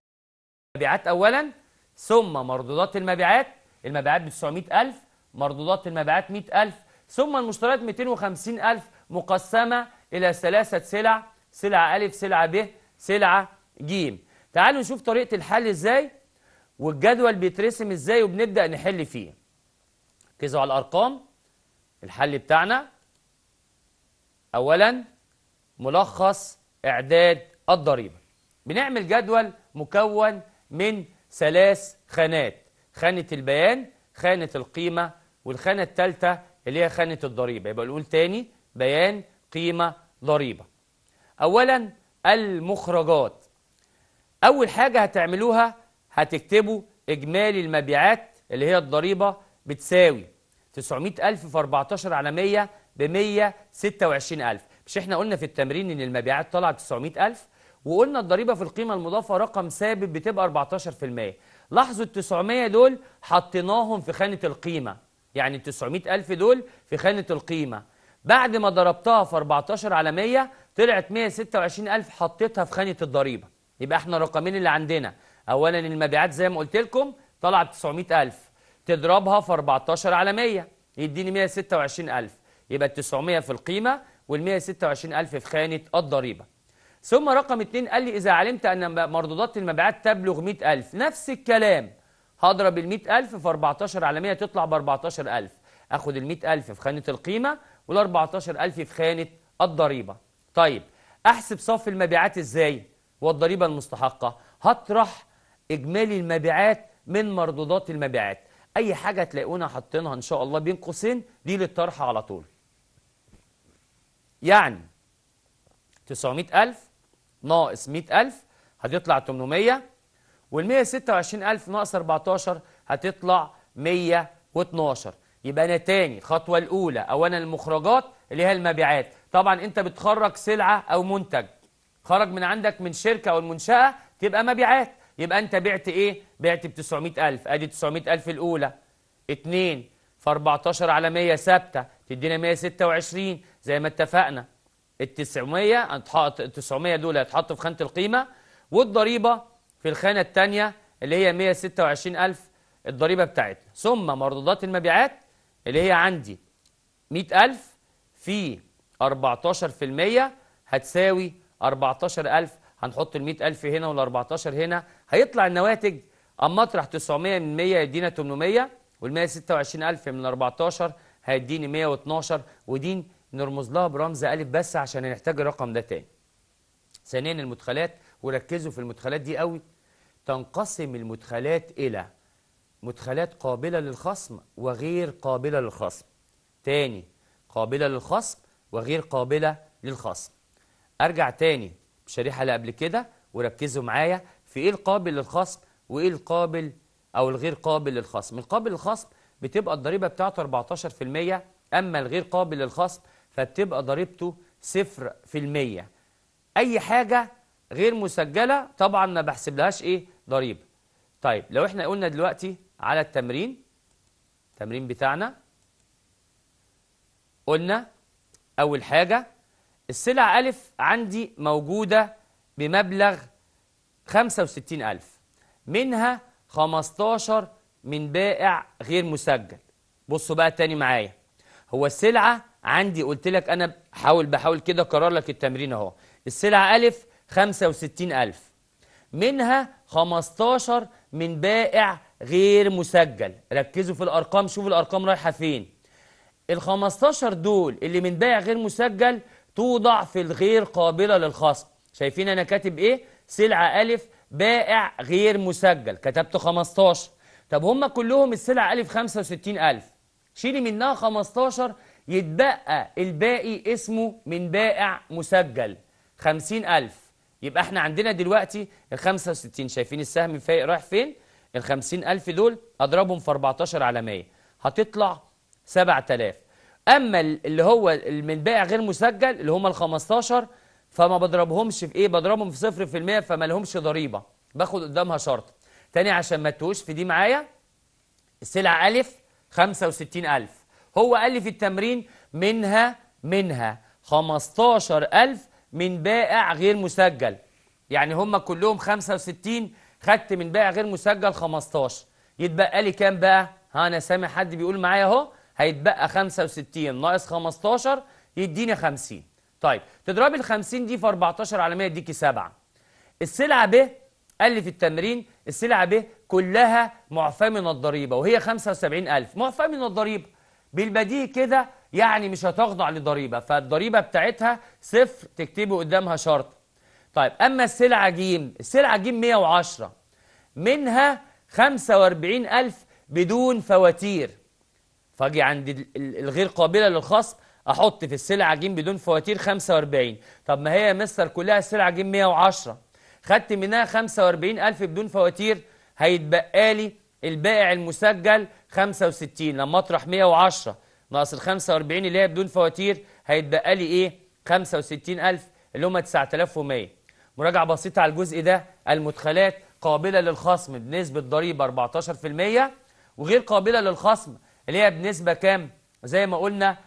مبيعات أولا ثم مردودات المبيعات المبيعات ب ألف مردودات المبيعات ألف ثم المشتريات ألف مقسمة إلى ثلاثة سلع سلعة أ سلعة ب سلعة ج تعالوا نشوف طريقة الحل إزاي والجدول بيترسم ازاي وبنبدأ نحل فيه ركزوا على الأرقام الحل بتاعنا أولا ملخص إعداد الضريبة بنعمل جدول مكون من ثلاث خانات خانة البيان خانة القيمة والخانة الثالثة اللي هي خانة الضريبة يبقى نقول تاني بيان قيمة ضريبة أولا المخرجات أول حاجة هتعملوها هتكتبوا إجمالي المبيعات اللي هي الضريبة بتساوي 900000 في 14 على 100 ب 126000 مش احنا قلنا في التمرين ان المبيعات طلعت 900000 وقلنا الضريبة في القيمة المضافة رقم ثابت بتبقى 14% لاحظوا ال 900 دول حطيناهم في خانة القيمة يعني ال 900000 دول في خانة القيمة بعد ما ضربتها في 14 على 100 طلعت 126000 حطيتها في خانة الضريبة يبقى احنا الرقمين اللي عندنا أولا المبيعات زي ما قلت لكم طلعت 900000 تضربها في 14 على 100 يديني 126000 يبقى ال 900 في القيمة وال 126000 في خانة الضريبة ثم رقم 2 قال لي إذا علمت أن مردودات المبيعات تبلغ 100000 نفس الكلام هضرب ال 100000 في 14 على 100 تطلع ب 14000 اخد ال 100000 في خانة القيمة وال 14000 في خانة الضريبة طيب احسب صافي المبيعات ازاي والضريبة المستحقة هطرح إجمالي المبيعات من مردودات المبيعات أي حاجة تلاقونا حاطينها إن شاء الله بين قوسين دي للطرح على طول يعني 900000 ناقص 100000 هتطلع 800 وال 126000 ناقص 14 هتطلع 112 يبقى أنا تاني الخطوة الأولى انا المخرجات اللي هي المبيعات طبعا أنت بتخرج سلعة أو منتج خرج من عندك من شركة أو المنشأة تبقى مبيعات يبقى انت بعت ايه بعت ب 900000 ادي 900000 الاولى 2 ف 14 على 100 ثابته تدينا 126 زي ما اتفقنا ال 900 هتحط ال 900 دول هيتحطوا في خانه القيمه والضريبه في الخانه الثانيه اللي هي 126000 الضريبه بتاعتنا ثم مردودات المبيعات اللي هي عندي 100000 في 14% هتساوي 14000 هنحط ال 100000 هنا وال 14 هنا هيطلع النواتج اما اطرح 900 من 100 يدينا 800 وال 126000 من 14 هيديني 112 ودي نرمز لها برمز الف بس عشان نحتاج الرقم ده تاني. ثانيا المدخلات وركزوا في المدخلات دي قوي تنقسم المدخلات الى مدخلات قابله للخصم وغير قابله للخصم. تاني قابله للخصم وغير قابله للخصم. ارجع تاني الشريحه اللي قبل كده وركزوا معايا في إيه القابل للخصم وإيه القابل أو الغير قابل للخصم القابل للخصم بتبقى الضريبة بتاعته 14% أما الغير قابل للخصم فبتبقى ضريبته 0% أي حاجة غير مسجلة طبعا ما بحسبلهاش إيه ضريبة طيب لو إحنا قلنا دلوقتي على التمرين التمرين بتاعنا قلنا أول حاجة السلع ألف عندي موجودة بمبلغ 65000 منها 15 من بائع غير مسجل بصوا بقى تاني معايا هو السلعة عندي قلت لك أنا بحاول بحاول كده أكرر لك التمرين أهو السلعة ألف 65000 منها 15 من بائع غير مسجل ركزوا في الأرقام شوفوا الأرقام رايحة فين ال 15 دول اللي من بائع غير مسجل توضع في الغير قابلة للخصم شايفين أنا كاتب إيه سلعة ألف بائع غير مسجل كتبت 15 طب هم كلهم السلعة ألف 65000 شيلي منها 15 يتبقى الباقي اسمه من بائع مسجل 50000 يبقى احنا عندنا دلوقتي ال 65 شايفين السهم فايق رايح فين؟ ال 50000 دول أضربهم في 14 على 100 هتطلع 7000 أما اللي هو من بائع غير مسجل اللي هم ال 15 فما بضربهمش في ايه بضربهم في 0% فما لهمش ضريبه باخد قدامها شرط تاني عشان ما تتوهش في دي معايا السلعه الف 65000 هو قال لي في التمرين منها منها 15000 من بائع غير مسجل يعني هم كلهم 65 خدت من بائع غير مسجل 15 يتبقى لي كام بقى ها انا سامع حد بيقول معايا اهو هيتبقى 65 ناقص 15 يديني 50 طيب تضربي ال 50 دي في 14 على 100 يديكي 7 السلعه ب قال لي في التمرين السلعه ب كلها معفاه من الضريبه وهي 75000 معفاه من الضريبه بالبديهي كده يعني مش هتخضع لضريبه فالضريبه بتاعتها صفر تكتبي قدامها شرط طيب اما السلعه ج السلعه ج 110 منها 45000 بدون فواتير فاجي عند الغير قابله للخصم احط في السلعه جيم بدون فواتير 45 طب ما هي يا مستر كلها السلعه جيم 110 خدت منها 45000 بدون فواتير هيتبقى لي البائع المسجل 65 لما اطرح 110 ناقص ال 45 اللي هي بدون فواتير هيتبقى لي ايه 65000 اللي هم 9100 مراجعه بسيطه على الجزء ده المدخلات قابله للخصم بنسبه ضريبه 14% وغير قابله للخصم اللي هي بنسبه كام زي ما قلنا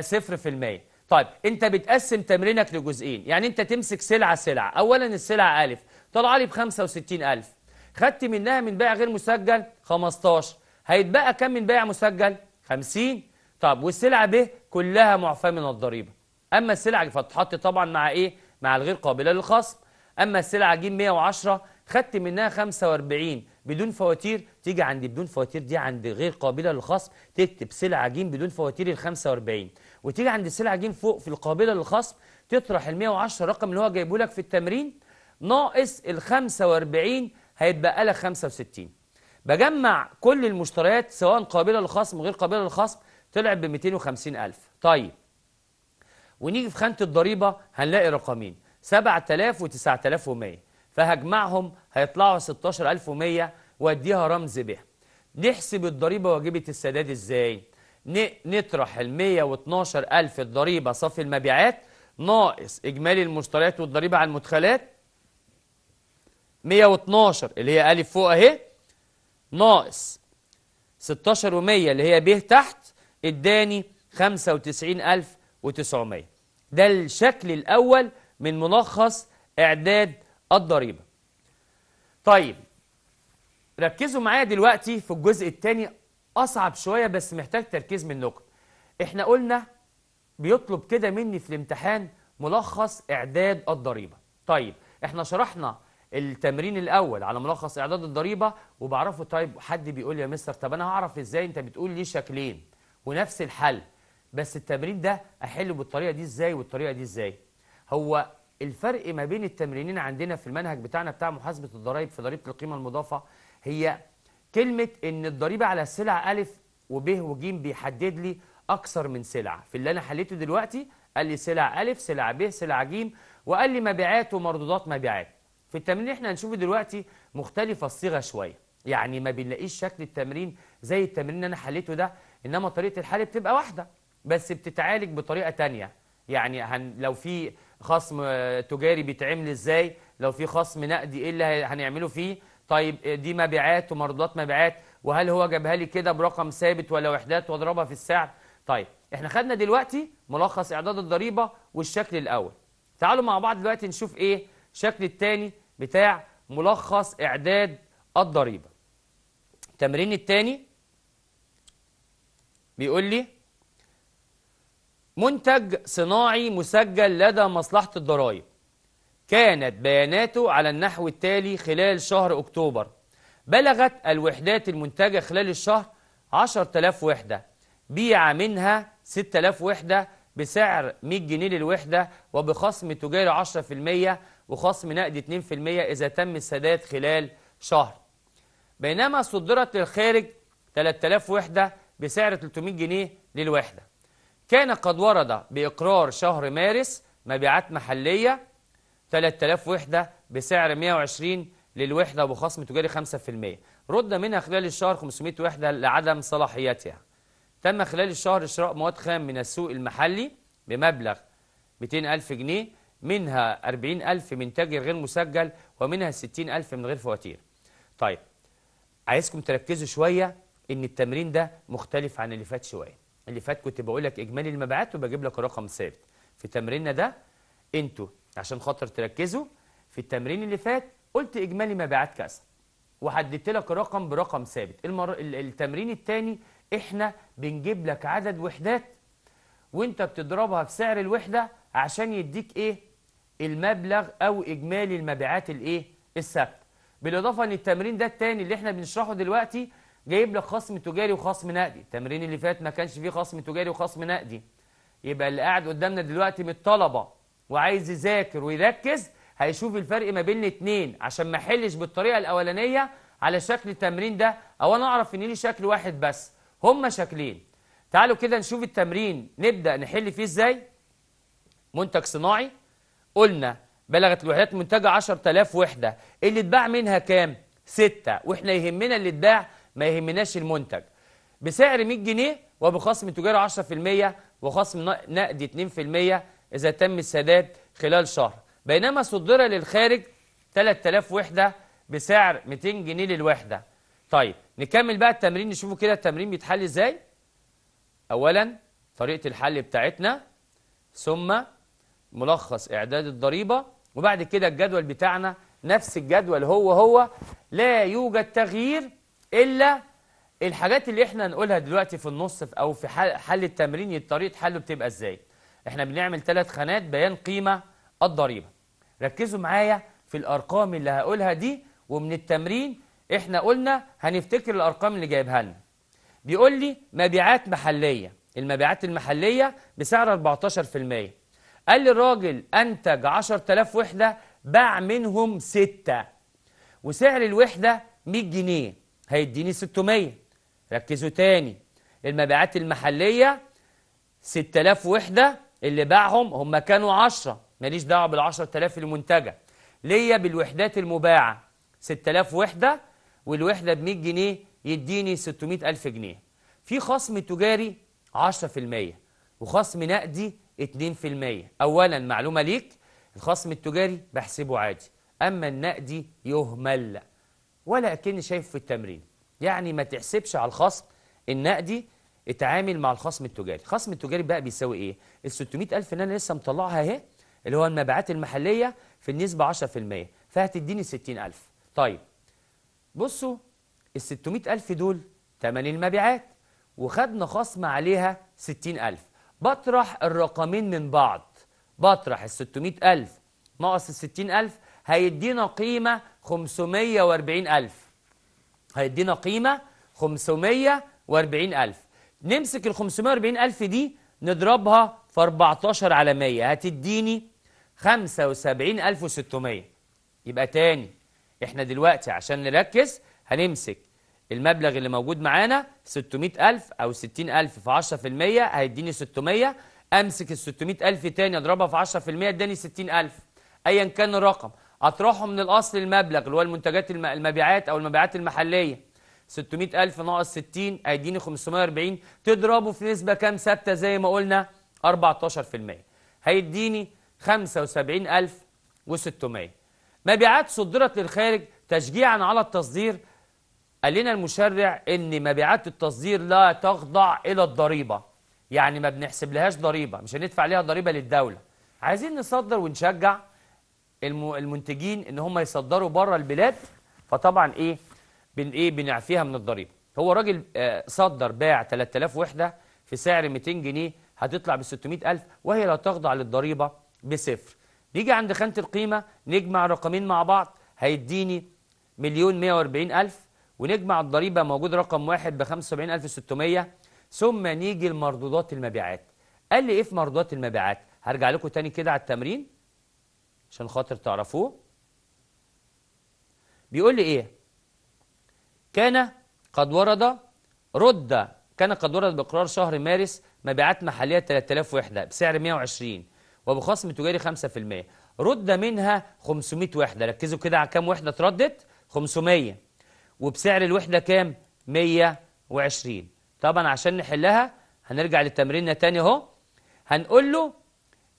صفر في المية طيب انت بتقسم تمرينك لجزئين يعني انت تمسك سلعة سلعة اولا السلعة ألف طلع لي ب 65000 خدت منها من بائع غير مسجل 15 هيتبقى كم من بائع مسجل 50 طب والسلعة ب كلها معفاة من الضريبة اما السلعة فتحط طبعا مع ايه مع الغير قابلة للخصم اما السلعة ج 110 خدت منها 45 بدون فواتير تيجي عند بدون فواتير دي عند غير قابلة للخصم تكتب سلع جيم بدون فواتير ال 45 وتيجي عند سلع جيم فوق في القابلة للخصم تطرح ال 110 رقم اللي هو جايبه لك في التمرين ناقص ال 45 هيتبقى لك 65 بجمع كل المشتريات سواء قابلة للخصم غير قابلة للخصم طلع ب 250000 طيب ونيجي في خانة الضريبة هنلاقي رقمين 7000 و 9100 فهجمعهم هيطلعوا 16100 واديها رمز به نحسب الضريبة واجبة السداد ازاي نطرح ال 112000 الضريبة صافي المبيعات ناقص إجمالي المشتريات والضريبة على المدخلات 112 اللي هي ألف فوق أهي ناقص 16 و100 اللي هي ب تحت اداني 95900 ده الشكل الأول من ملخص إعداد الضريبة طيب ركزوا معايا دلوقتي في الجزء الثاني أصعب شوية بس محتاج تركيز منكم احنا قلنا بيطلب كده مني في الامتحان ملخص إعداد الضريبة طيب احنا شرحنا التمرين الاول على ملخص اعداد الضريبه وبعرفه طيب حد بيقول لي يا مستر طب انا هعرف ازاي انت بتقول لي شكلين ونفس الحل بس التمرين ده احله بالطريقه دي ازاي والطريقه دي ازاي هو الفرق ما بين التمرينين عندنا في المنهج بتاعنا بتاع محاسبة الضرائب في ضريبة القيمة المضافة هي كلمة إن الضريبة على السلع ألف وب وج بيحدد لي أكثر من سلعة في اللي أنا حليته دلوقتي قال لي سلع ألف سلع ب سلع ج وقال لي مبيعات ومردودات مبيعات في التمرين احنا هنشوفه دلوقتي مختلفة الصيغة شوية يعني ما بنلاقيش شكل التمرين زي التمرين اللي أنا حليته ده إنما طريقة الحل بتبقى واحدة بس بتتعالج بطريقة تانية يعني هن لو في خصم آه، تجاري بيتعمل ازاي لو في خصم نقدي ايه اللي هنعمله فيه طيب آه، دي مبيعات ومردودات مبيعات وهل هو جابها لي كده برقم ثابت ولا وحدات واضربها في السعر طيب احنا خدنا دلوقتي ملخص اعداد الضريبه والشكل الاول تعالوا مع بعض دلوقتي نشوف ايه الشكل الثاني بتاع ملخص اعداد الضريبه التمرين الثاني بيقول لي منتج صناعي مسجل لدى مصلحة الضرائب كانت بياناته على النحو التالي خلال شهر أكتوبر بلغت الوحدات المنتجة خلال الشهر 10000 وحدة بيع منها 6000 وحدة بسعر 100 جنيه للوحدة وبخصم تجاري 10% وخصم نقد 2% إذا تم السداد خلال شهر بينما صدرت للخارج 3000 وحدة بسعر 300 جنيه للوحدة كان قد ورد بإقرار شهر مارس مبيعات محلية 3000 وحدة بسعر 120 للوحدة وبخصم تجاري 5% رد منها خلال الشهر 500 وحدة لعدم صلاحيتها تم خلال الشهر شراء مواد خام من السوق المحلي بمبلغ 200000 جنيه منها 40000 من تاجر غير مسجل ومنها 60000 من غير فواتير طيب عايزكم تركزوا شوية إن التمرين ده مختلف عن اللي فات شوية اللي فات كنت بقول لك اجمالي المبيعات وبجيب لك رقم ثابت في تمريننا ده انتوا عشان خاطر تركزوا في التمرين اللي فات قلت اجمالي مبيعات كذا وحددت لك رقم برقم ثابت المر... التمرين الثاني احنا بنجيب لك عدد وحدات وانت بتضربها في سعر الوحده عشان يديك ايه المبلغ او اجمالي المبيعات الايه الثابت بالاضافه ان التمرين ده الثاني اللي احنا بنشرحه دلوقتي جايب لك خصم تجاري وخصم نقدي التمرين اللي فات ما كانش فيه خصم تجاري وخصم نقدي يبقى اللي قاعد قدامنا دلوقتي من الطلبة وعايز يذاكر ويركز هيشوف الفرق ما بين الاثنين عشان ما احلش بالطريقة الأولانية على شكل التمرين ده أو أنا أعرف إن لي شكل واحد بس هما شكلين تعالوا كده نشوف التمرين نبدأ نحل فيه إزاي منتج صناعي قلنا بلغت الوحدات المنتجة 10000 وحدة اللي اتباع منها كام؟ ستة واحنا يهمنا اللي اتباع ما يهمناش المنتج بسعر 100 جنيه وبخصم تجاري 10% وخصم نقد 2% إذا تم السداد خلال شهر بينما صدر للخارج 3000 وحدة بسعر 200 جنيه للوحدة طيب نكمل بقى التمرين نشوفوا كده التمرين بيتحل إزاي أولا طريقة الحل بتاعتنا ثم ملخص إعداد الضريبة وبعد كده الجدول بتاعنا نفس الجدول هو هو لا يوجد تغيير إلا الحاجات اللي احنا هنقولها دلوقتي في النص أو في حل التمرين طريقة حله بتبقى إزاي احنا بنعمل ثلاث خانات بيان قيمة الضريبة ركزوا معايا في الأرقام اللي هقولها دي ومن التمرين احنا قلنا هنفتكر الأرقام اللي جايبها لنا بيقول لي مبيعات محلية المبيعات المحلية بسعر 14% قال لي الراجل أنتج 10000 وحدة باع منهم 6 وسعر الوحدة 100 جنيه هيديني 600 ركزوا تاني المبيعات المحلية 6000 وحدة اللي باعهم هم كانوا 10 ماليش دعوة بال 10000 المنتجة ليا بالوحدات المباعة 6000 وحدة والوحدة ب 100 جنيه يديني 600000 جنيه في خصم تجاري 10% وخصم نقدي 2% أولا معلومة ليك الخصم التجاري بحسبه عادي أما النقدي يهمل ولا ولكني شايف في التمرين يعني ما تحسبش على الخصم النقدي اتعامل مع الخصم التجاري الخصم التجاري بقى بيساوي ايه ال 600000 اللي انا لسه مطلعها اهي اللي هو المبيعات المحليه في النسبه 10% فهتديني 60000 طيب بصوا ال 600000 دول ثمن المبيعات وخدنا خصم عليها 60000 بطرح الرقمين من بعض بطرح ال 600000 ناقص ال 60000 هيدينا قيمة 540 ألف هيدينا قيمة 540 ألف نمسك ال 540 ألف دي نضربها في 14 على 100 هتديني 75600 يبقى تاني احنا دلوقتي عشان نركز هنمسك المبلغ اللي موجود معانا 600000 او 60000 في 10% هيديني 600 امسك ال 600000 تاني اضربها في 10% اداني 60000 ايا كان الرقم اطرحه من الأصل المبلغ اللي هو المنتجات المبيعات أو المبيعات المحلية 600000 ناقص 60 هيديني 540 تضربه في نسبة كام ثابتة زي ما قلنا 14% هيديني 75600 مبيعات صدرت للخارج تشجيعا على التصدير قال لنا المشرع ان مبيعات التصدير لا تخضع الى الضريبه يعني ما بنحسب لهاش ضريبه مش هندفع عليها ضريبه للدوله عايزين نصدر ونشجع المنتجين ان هم يصدروا بره البلاد فطبعا ايه بن ايه بنعفيها من الضريبه هو راجل آه، صدر باع 3000 وحده في سعر 200 جنيه هتطلع ب 600000 وهي لا تخضع للضريبه بصفر نيجي عند خانه القيمه نجمع رقمين مع بعض هيديني مليون 140000 ونجمع الضريبه موجود رقم واحد ب 75600 ثم نيجي لمردودات المبيعات قال لي ايه في مردودات المبيعات هرجع لكم تاني كده على التمرين عشان خاطر تعرفوه بيقول لي ايه كان قد ورد رد كان قد ورد بقرار شهر مارس مبيعات محلية 3000 وحدة بسعر 120 وبخصم تجاري 5% رد منها 500 وحدة ركزوا كده على كام وحدة اتردت 500 وبسعر الوحدة كام 120 طبعا عشان نحلها هنرجع لتمريننا تاني اهو هنقول له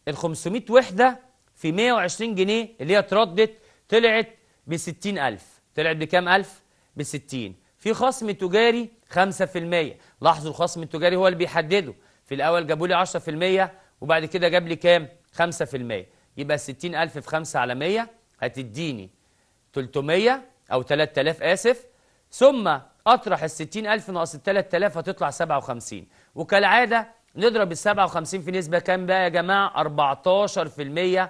ال 500 وحدة في 120 جنيه اللي هي اتردت طلعت ب 60000 طلعت بكام ألف؟ ب 60 في خصم تجاري 5% لاحظوا الخصم التجاري هو اللي بيحدده في الأول جابوا لي 10% وبعد كده جاب لي كام؟ 5% يبقى 60000 في 5 على 100 هتديني 300 أو 3000 آسف ثم أطرح ال 60000 ناقص ال 3000 هتطلع 57 وكالعادة نضرب ال 57 في نسبة كام بقى يا جماعة؟ 14%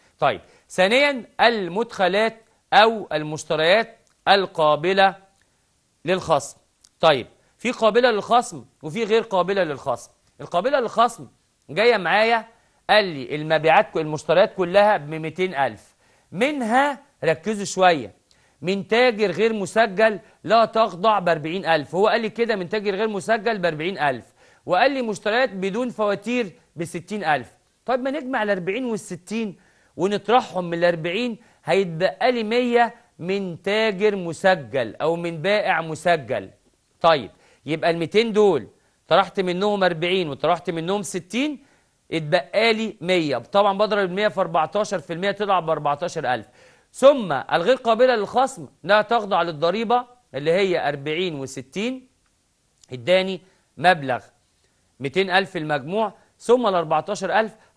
طيب ثانيا المدخلات أو المشتريات القابلة للخصم طيب في قابلة للخصم وفي غير قابلة للخصم القابلة للخصم جاية معايا قال لي المبيعات المشتريات كلها ب 200000 منها ركزوا شوية من تاجر غير مسجل لا تخضع ب 40000 هو قال لي كده من تاجر غير مسجل ب 40000 وقال لي مشتريات بدون فواتير ب 60000 طيب ما نجمع ال 40 وال 60 ونطرحهم من الأربعين هيتبقى لي 100 من تاجر مسجل أو من بائع مسجل طيب يبقى ال 200 دول طرحت منهم 40 وطرحت منهم 60 اتبقى لي 100 طبعا بضرب ال 100 في 14% تطلع ب 14000 ثم الغير قابلة للخصم لا تخضع للضريبة اللي هي 40 و60 اداني مبلغ 200000 المجموع ثم ال 14000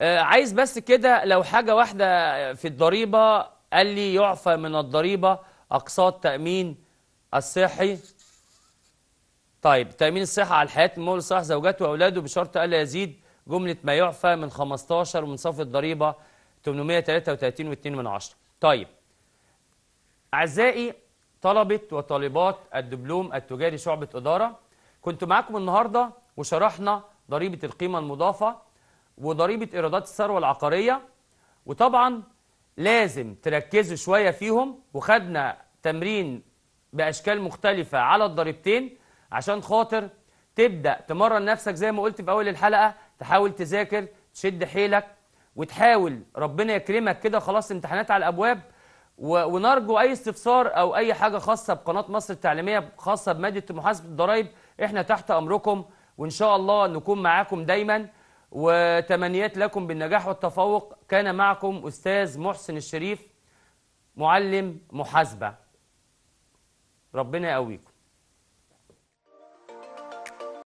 آه، عايز بس كده لو حاجة واحدة في الضريبة قال لي يعفى من الضريبة أقساط تأمين الصحي طيب تأمين الصحة على الحياة المول صح زوجته وأولاده بشرط ألا يزيد جملة ما يعفى من 15 من صف الضريبة 833.2 من طيب أعزائي طلبة وطالبات الدبلوم التجاري شعبة إدارة كنت معاكم النهاردة وشرحنا ضريبة القيمة المضافة وضريبة إيرادات الثروة العقارية وطبعا لازم تركزوا شوية فيهم وخدنا تمرين بأشكال مختلفة على الضريبتين عشان خاطر تبدأ تمرن نفسك زي ما قلت في أول الحلقة تحاول تذاكر تشد حيلك وتحاول ربنا يكرمك كده خلاص امتحانات على الأبواب ونرجو أي استفسار أو أي حاجة خاصة بقناة مصر التعليمية خاصة بمادة محاسبة الضرائب احنا تحت أمركم وإن شاء الله نكون معاكم دايماً وتمنيات لكم بالنجاح والتفوق كان معكم أستاذ محسن الشريف معلم محاسبة ربنا يقويكم